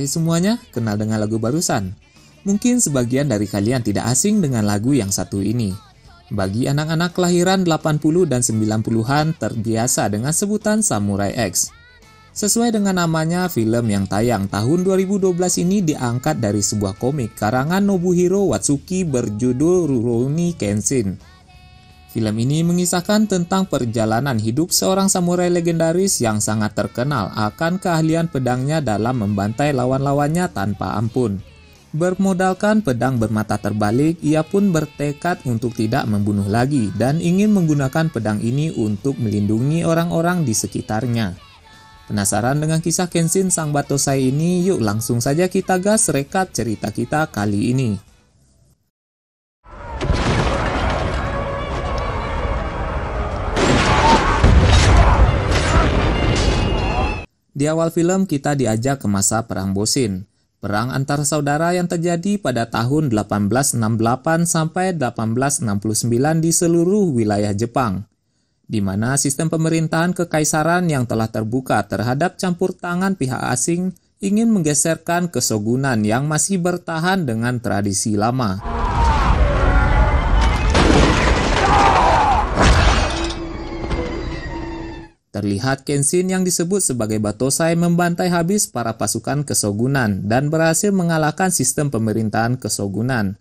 Hai semuanya, kenal dengan lagu barusan? Mungkin sebagian dari kalian tidak asing dengan lagu yang satu ini. Bagi anak-anak kelahiran 80 dan 90-an terbiasa dengan sebutan Samurai X. Sesuai dengan namanya, film yang tayang tahun 2012 ini diangkat dari sebuah komik karangan Nobuhiro Watsuki berjudul Rurouni Kenshin. Film ini mengisahkan tentang perjalanan hidup seorang samurai legendaris yang sangat terkenal akan keahlian pedangnya dalam membantai lawan-lawannya tanpa ampun. Bermodalkan pedang bermata terbalik, ia pun bertekad untuk tidak membunuh lagi dan ingin menggunakan pedang ini untuk melindungi orang-orang di sekitarnya. Penasaran dengan kisah Kenshin Sang Batosai ini? Yuk langsung saja kita gas rekat cerita kita kali ini. Di awal film kita diajak ke masa Perang Bosin, perang antar saudara yang terjadi pada tahun 1868 sampai 1869 di seluruh wilayah Jepang, di mana sistem pemerintahan kekaisaran yang telah terbuka terhadap campur tangan pihak asing ingin menggeserkan kesogunan yang masih bertahan dengan tradisi lama. Terlihat Kenshin yang disebut sebagai Batosai membantai habis para pasukan kesogunan dan berhasil mengalahkan sistem pemerintahan kesogunan.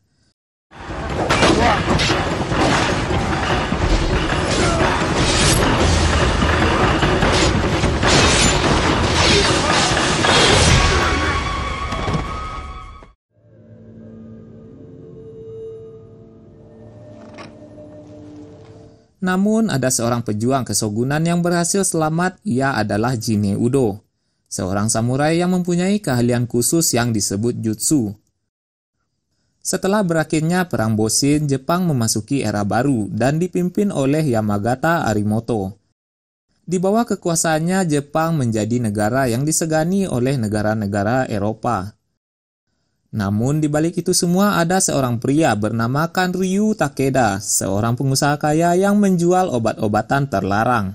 Namun ada seorang pejuang kesogunan yang berhasil selamat, ia adalah Jine Udo, seorang samurai yang mempunyai keahlian khusus yang disebut jutsu. Setelah berakhirnya Perang Bosin, Jepang memasuki era baru dan dipimpin oleh Yamagata Arimoto. Di bawah kekuasaannya, Jepang menjadi negara yang disegani oleh negara-negara Eropa. Namun di balik itu semua ada seorang pria bernama Kanryu Takeda, seorang pengusaha kaya yang menjual obat-obatan terlarang.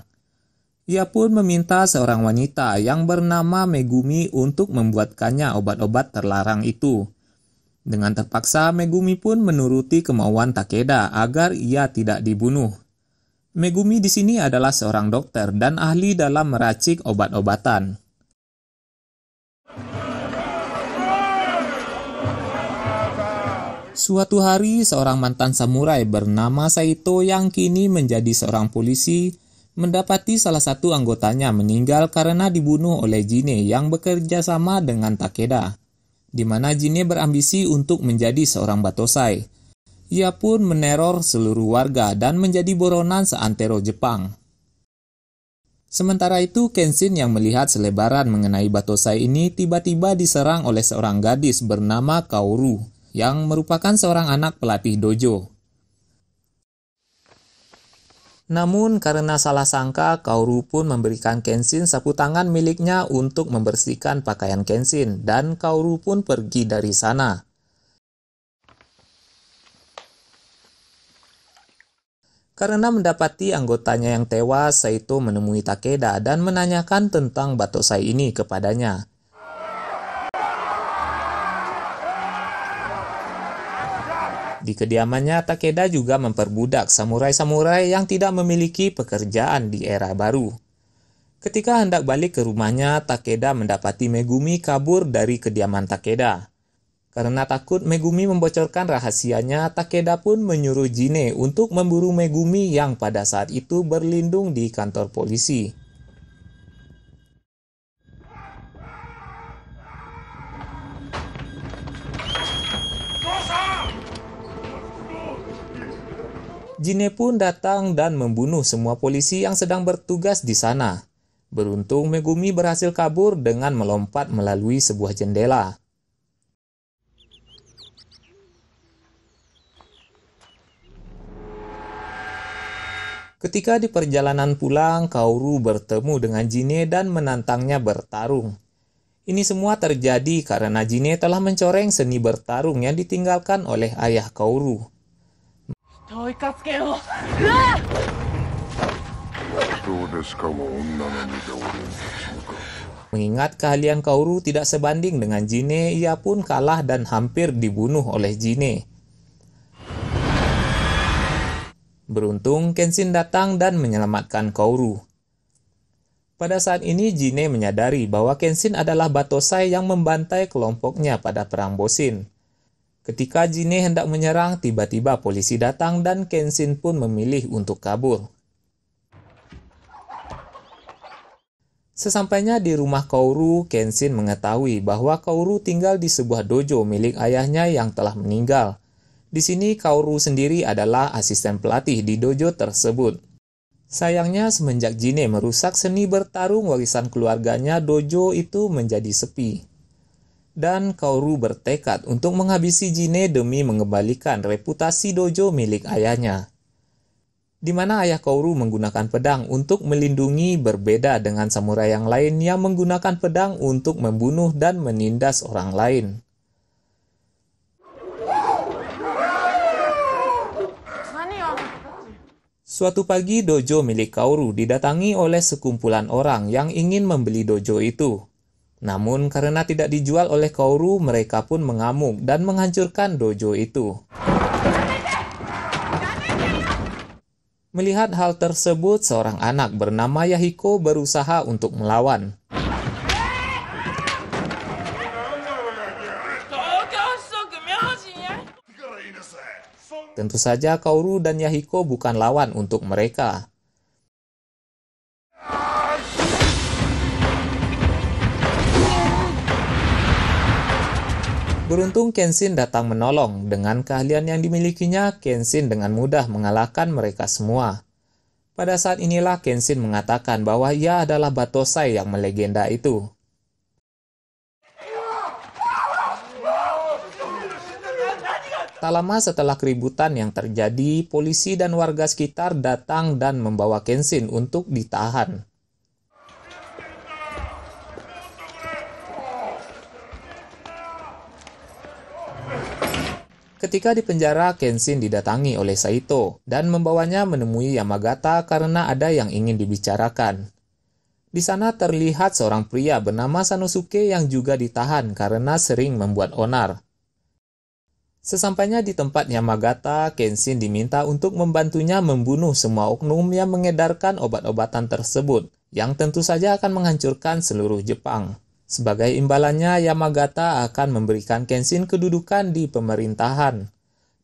Ia pun meminta seorang wanita yang bernama Megumi untuk membuatkannya obat-obat terlarang itu. Dengan terpaksa, Megumi pun menuruti kemauan Takeda agar ia tidak dibunuh. Megumi di sini adalah seorang dokter dan ahli dalam meracik obat-obatan. Suatu hari, seorang mantan samurai bernama Saito yang kini menjadi seorang polisi mendapati salah satu anggotanya meninggal karena dibunuh oleh Jine yang bekerja sama dengan Takeda, di mana Jine berambisi untuk menjadi seorang batosai. Ia pun meneror seluruh warga dan menjadi boronan seantero Jepang. Sementara itu, Kenshin yang melihat selebaran mengenai batosai ini tiba-tiba diserang oleh seorang gadis bernama Kaoru yang merupakan seorang anak pelatih dojo. Namun karena salah sangka, Kaoru pun memberikan Kenshin sapu tangan miliknya untuk membersihkan pakaian Kenshin dan Kaoru pun pergi dari sana. Karena mendapati anggotanya yang tewas, Saito menemui Takeda dan menanyakan tentang Batosai ini kepadanya. Di kediamannya, Takeda juga memperbudak samurai-samurai yang tidak memiliki pekerjaan di era baru. Ketika hendak balik ke rumahnya, Takeda mendapati Megumi kabur dari kediaman Takeda. Karena takut Megumi membocorkan rahasianya, Takeda pun menyuruh Jine untuk memburu Megumi yang pada saat itu berlindung di kantor polisi. Jine pun datang dan membunuh semua polisi yang sedang bertugas di sana. Beruntung Megumi berhasil kabur dengan melompat melalui sebuah jendela. Ketika di perjalanan pulang, Kaoru bertemu dengan Jine dan menantangnya bertarung. Ini semua terjadi karena Jine telah mencoreng seni bertarung yang ditinggalkan oleh ayah Kaoru. Mengingat keahlian Kauru tidak sebanding dengan Jine, ia pun kalah dan hampir dibunuh oleh Jine. Beruntung, Kenshin datang dan menyelamatkan Kauru. Pada saat ini, Jine menyadari bahwa Kenshin adalah Batosai yang membantai kelompoknya pada Perang Bosin. Ketika Jine hendak menyerang, tiba-tiba polisi datang dan Kenshin pun memilih untuk kabur. Sesampainya di rumah Kaoru, Kenshin mengetahui bahwa Kaoru tinggal di sebuah dojo milik ayahnya yang telah meninggal. Di sini Kaoru sendiri adalah asisten pelatih di dojo tersebut. Sayangnya semenjak Jine merusak seni bertarung warisan keluarganya dojo itu menjadi sepi dan Kaoru bertekad untuk menghabisi Jine demi mengembalikan reputasi dojo milik ayahnya. Di mana ayah Kaoru menggunakan pedang untuk melindungi berbeda dengan samurai yang lain yang menggunakan pedang untuk membunuh dan menindas orang lain. Suatu pagi dojo milik Kaoru didatangi oleh sekumpulan orang yang ingin membeli dojo itu. Namun karena tidak dijual oleh Kaoru, mereka pun mengamuk dan menghancurkan dojo itu. Melihat hal tersebut, seorang anak bernama Yahiko berusaha untuk melawan. Tentu saja Kaoru dan Yahiko bukan lawan untuk mereka. Beruntung Kenshin datang menolong. Dengan keahlian yang dimilikinya, Kenshin dengan mudah mengalahkan mereka semua. Pada saat inilah Kenshin mengatakan bahwa ia adalah Batosai yang melegenda itu. Tak lama setelah keributan yang terjadi, polisi dan warga sekitar datang dan membawa Kenshin untuk ditahan. Ketika di penjara, Kenshin didatangi oleh Saito dan membawanya menemui Yamagata karena ada yang ingin dibicarakan. Di sana terlihat seorang pria bernama Sanosuke yang juga ditahan karena sering membuat onar. Sesampainya di tempat Yamagata, Kenshin diminta untuk membantunya membunuh semua oknum yang mengedarkan obat-obatan tersebut, yang tentu saja akan menghancurkan seluruh Jepang. Sebagai imbalannya, Yamagata akan memberikan Kenshin kedudukan di pemerintahan.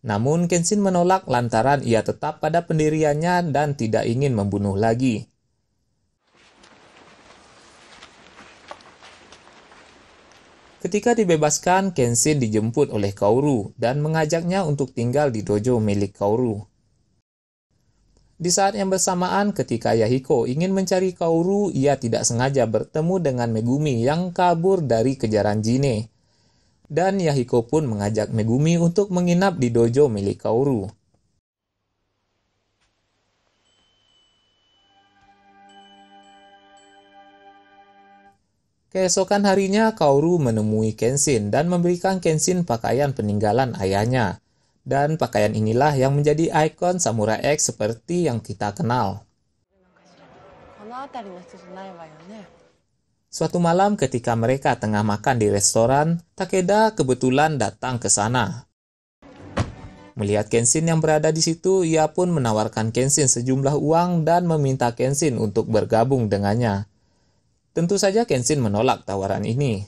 Namun Kenshin menolak lantaran ia tetap pada pendiriannya dan tidak ingin membunuh lagi. Ketika dibebaskan, Kenshin dijemput oleh Kaoru dan mengajaknya untuk tinggal di dojo milik Kaoru. Di saat yang bersamaan, ketika Yahiko ingin mencari Kaoru, ia tidak sengaja bertemu dengan Megumi yang kabur dari kejaran Jine. Dan Yahiko pun mengajak Megumi untuk menginap di dojo milik Kaoru. Keesokan harinya, Kaoru menemui Kenshin dan memberikan Kenshin pakaian peninggalan ayahnya. Dan pakaian inilah yang menjadi ikon Samurai X seperti yang kita kenal. Suatu malam ketika mereka tengah makan di restoran, Takeda kebetulan datang ke sana. Melihat Kenshin yang berada di situ, ia pun menawarkan Kenshin sejumlah uang dan meminta Kenshin untuk bergabung dengannya. Tentu saja Kenshin menolak tawaran ini.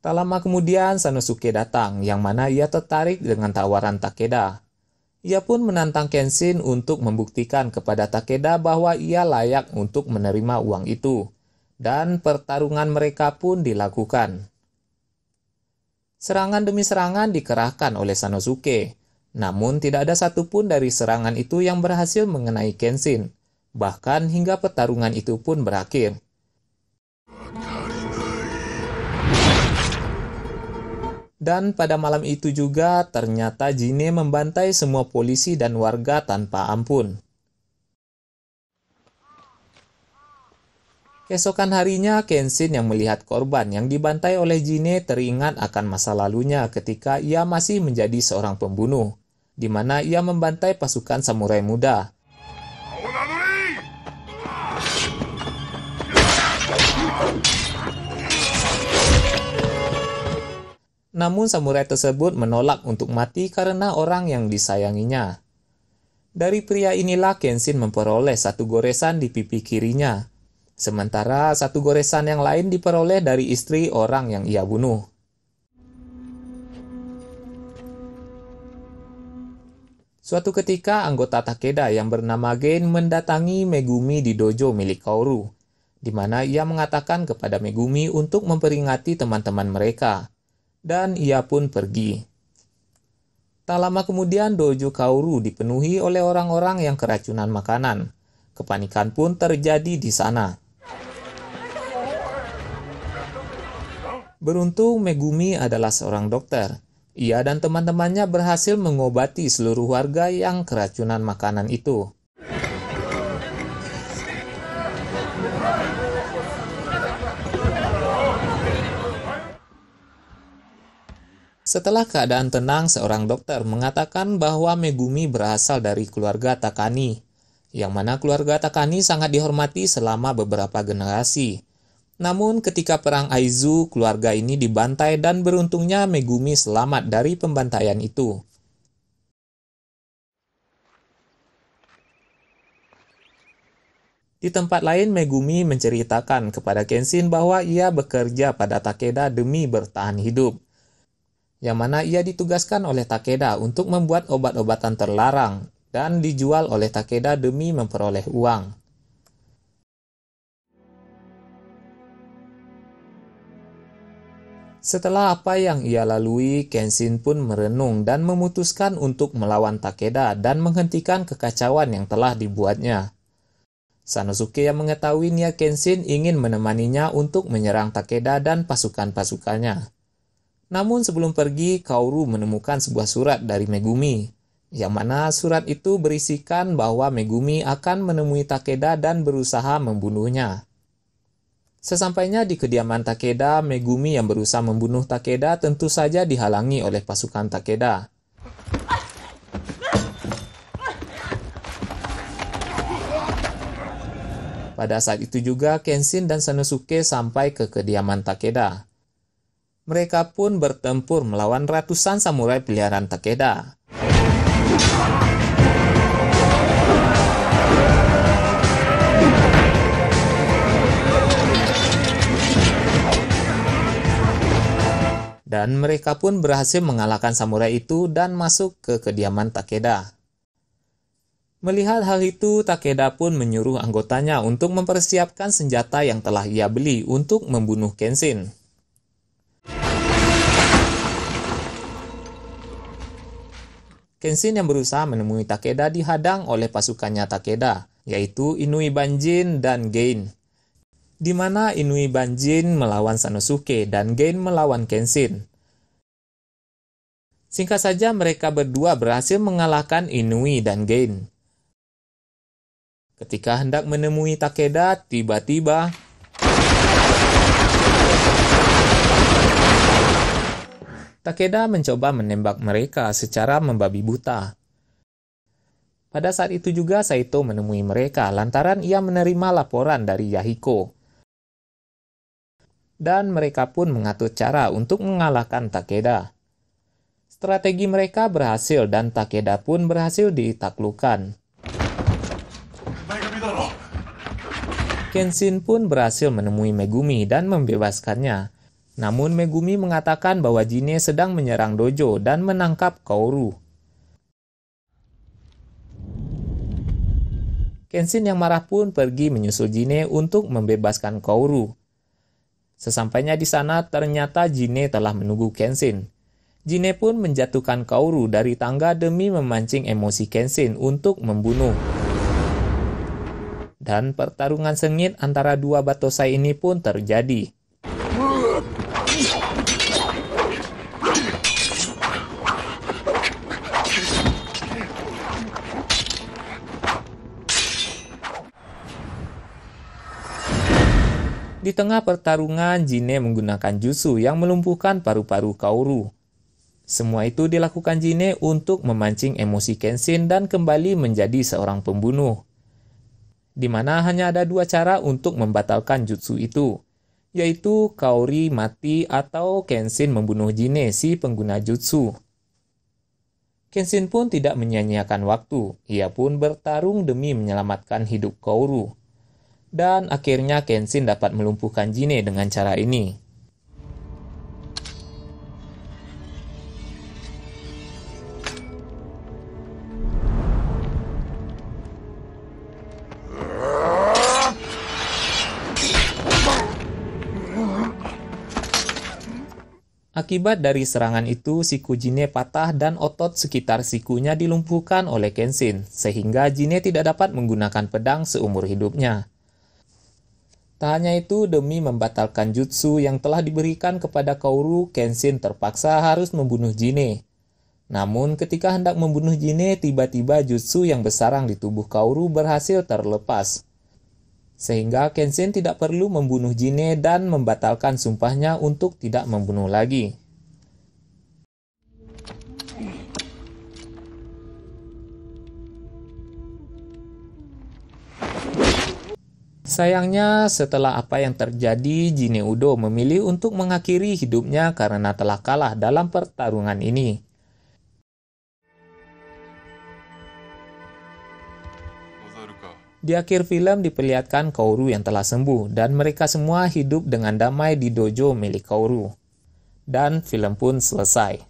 Tak lama kemudian Sanosuke datang, yang mana ia tertarik dengan tawaran Takeda. Ia pun menantang Kenshin untuk membuktikan kepada Takeda bahwa ia layak untuk menerima uang itu. Dan pertarungan mereka pun dilakukan. Serangan demi serangan dikerahkan oleh Sanosuke, namun tidak ada satupun dari serangan itu yang berhasil mengenai Kenshin. Bahkan hingga pertarungan itu pun berakhir. Dan pada malam itu juga ternyata Jine membantai semua polisi dan warga tanpa ampun. Keesokan harinya, Kenshin yang melihat korban yang dibantai oleh Jine teringat akan masa lalunya ketika ia masih menjadi seorang pembunuh, di mana ia membantai pasukan samurai muda. Namun samurai tersebut menolak untuk mati karena orang yang disayanginya. Dari pria inilah Kenshin memperoleh satu goresan di pipi kirinya, sementara satu goresan yang lain diperoleh dari istri orang yang ia bunuh. Suatu ketika anggota Takeda yang bernama Gen mendatangi Megumi di dojo milik Kaoru, di mana ia mengatakan kepada Megumi untuk memperingati teman-teman mereka dan ia pun pergi. Tak lama kemudian dojo Kauru dipenuhi oleh orang-orang yang keracunan makanan. Kepanikan pun terjadi di sana. Beruntung Megumi adalah seorang dokter. Ia dan teman-temannya berhasil mengobati seluruh warga yang keracunan makanan itu. Setelah keadaan tenang, seorang dokter mengatakan bahwa Megumi berasal dari keluarga Takani, yang mana keluarga Takani sangat dihormati selama beberapa generasi. Namun ketika perang Aizu, keluarga ini dibantai dan beruntungnya Megumi selamat dari pembantaian itu. Di tempat lain, Megumi menceritakan kepada Kenshin bahwa ia bekerja pada Takeda demi bertahan hidup yang mana ia ditugaskan oleh Takeda untuk membuat obat-obatan terlarang dan dijual oleh Takeda demi memperoleh uang. Setelah apa yang ia lalui, Kenshin pun merenung dan memutuskan untuk melawan Takeda dan menghentikan kekacauan yang telah dibuatnya. Sanosuke yang mengetahui niat Kenshin ingin menemaninya untuk menyerang Takeda dan pasukan-pasukannya. Namun sebelum pergi, Kaoru menemukan sebuah surat dari Megumi, yang mana surat itu berisikan bahwa Megumi akan menemui Takeda dan berusaha membunuhnya. Sesampainya di kediaman Takeda, Megumi yang berusaha membunuh Takeda tentu saja dihalangi oleh pasukan Takeda. Pada saat itu juga Kenshin dan Sanosuke sampai ke kediaman Takeda mereka pun bertempur melawan ratusan samurai peliharaan Takeda. Dan mereka pun berhasil mengalahkan samurai itu dan masuk ke kediaman Takeda. Melihat hal itu, Takeda pun menyuruh anggotanya untuk mempersiapkan senjata yang telah ia beli untuk membunuh Kenshin. Kenshin yang berusaha menemui Takeda dihadang oleh pasukannya Takeda, yaitu Inui Banjin dan Gain. Di mana Inui Banjin melawan Sanosuke dan Gain melawan Kenshin. Singkat saja mereka berdua berhasil mengalahkan Inui dan Gain. Ketika hendak menemui Takeda, tiba-tiba Takeda mencoba menembak mereka secara membabi buta. Pada saat itu juga Saito menemui mereka lantaran ia menerima laporan dari Yahiko. Dan mereka pun mengatur cara untuk mengalahkan Takeda. Strategi mereka berhasil dan Takeda pun berhasil ditaklukkan. Kenshin pun berhasil menemui Megumi dan membebaskannya. Namun Megumi mengatakan bahwa Jine sedang menyerang dojo dan menangkap Kaoru. Kenshin yang marah pun pergi menyusul Jine untuk membebaskan Kaoru. Sesampainya di sana, ternyata Jine telah menunggu Kenshin. Jine pun menjatuhkan Kaoru dari tangga demi memancing emosi Kenshin untuk membunuh. Dan pertarungan sengit antara dua batosai ini pun terjadi. Di tengah pertarungan, Jinne menggunakan jutsu yang melumpuhkan paru-paru Kaoru. Semua itu dilakukan Jinne untuk memancing emosi Kenshin dan kembali menjadi seorang pembunuh. Di mana hanya ada dua cara untuk membatalkan jutsu itu, yaitu Kaori mati atau Kenshin membunuh Jinne si pengguna jutsu. Kenshin pun tidak menyia waktu, ia pun bertarung demi menyelamatkan hidup Kaoru. Dan akhirnya Kenshin dapat melumpuhkan Jine dengan cara ini. Akibat dari serangan itu, siku Jine patah dan otot sekitar sikunya dilumpuhkan oleh Kenshin, sehingga Jine tidak dapat menggunakan pedang seumur hidupnya. Tak hanya itu, demi membatalkan jutsu yang telah diberikan kepada Kaoru, Kenshin terpaksa harus membunuh Jine. Namun ketika hendak membunuh Jine, tiba-tiba jutsu yang bersarang di tubuh Kaoru berhasil terlepas. Sehingga Kenshin tidak perlu membunuh Jine dan membatalkan sumpahnya untuk tidak membunuh lagi. Sayangnya, setelah apa yang terjadi, Jine Udo memilih untuk mengakhiri hidupnya karena telah kalah dalam pertarungan ini. Di akhir film diperlihatkan Kaoru yang telah sembuh dan mereka semua hidup dengan damai di dojo milik Kaoru. Dan film pun selesai.